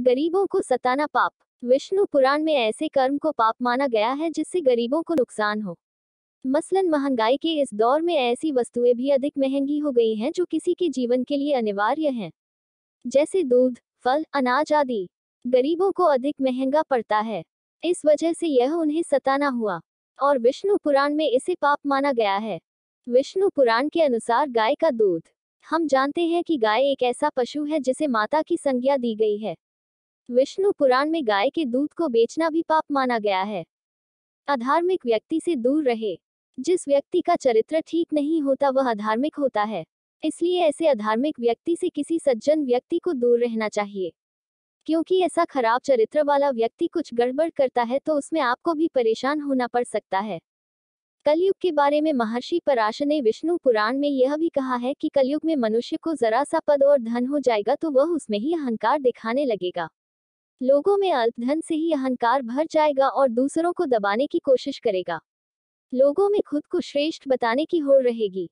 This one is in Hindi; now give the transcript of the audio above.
गरीबों को सताना पाप विष्णु पुराण में ऐसे कर्म को पाप माना गया है जिससे गरीबों को नुकसान हो मसलन महंगाई के इस दौर में ऐसी वस्तुएं भी अधिक महंगी हो गई हैं जो किसी के जीवन के लिए अनिवार्य हैं जैसे दूध फल अनाज आदि गरीबों को अधिक महंगा पड़ता है इस वजह से यह उन्हें सताना हुआ और विष्णु पुराण में इसे पाप माना गया है विष्णु पुराण के अनुसार गाय का दूध हम जानते हैं कि गाय एक ऐसा पशु है जिसे माता की संज्ञा दी गई है विष्णु पुराण में गाय के दूध को बेचना भी पाप माना गया है अधार्मिक व्यक्ति से दूर रहे जिस व्यक्ति का चरित्र ठीक नहीं होता वह अधार्मिक होता है इसलिए ऐसे अधार्मिक व्यक्ति से किसी सज्जन व्यक्ति को दूर रहना चाहिए क्योंकि ऐसा खराब चरित्र वाला व्यक्ति कुछ गड़बड़ करता है तो उसमें आपको भी परेशान होना पड़ सकता है कलयुग के बारे में महर्षि पराश ने विष्णु पुराण में यह भी कहा है कि कलयुग में मनुष्य को जरा सा पद और धन हो जाएगा तो वह उसमें ही अहंकार दिखाने लगेगा लोगों में अल्पधन से ही अहंकार भर जाएगा और दूसरों को दबाने की कोशिश करेगा लोगों में खुद को श्रेष्ठ बताने की होड़ रहेगी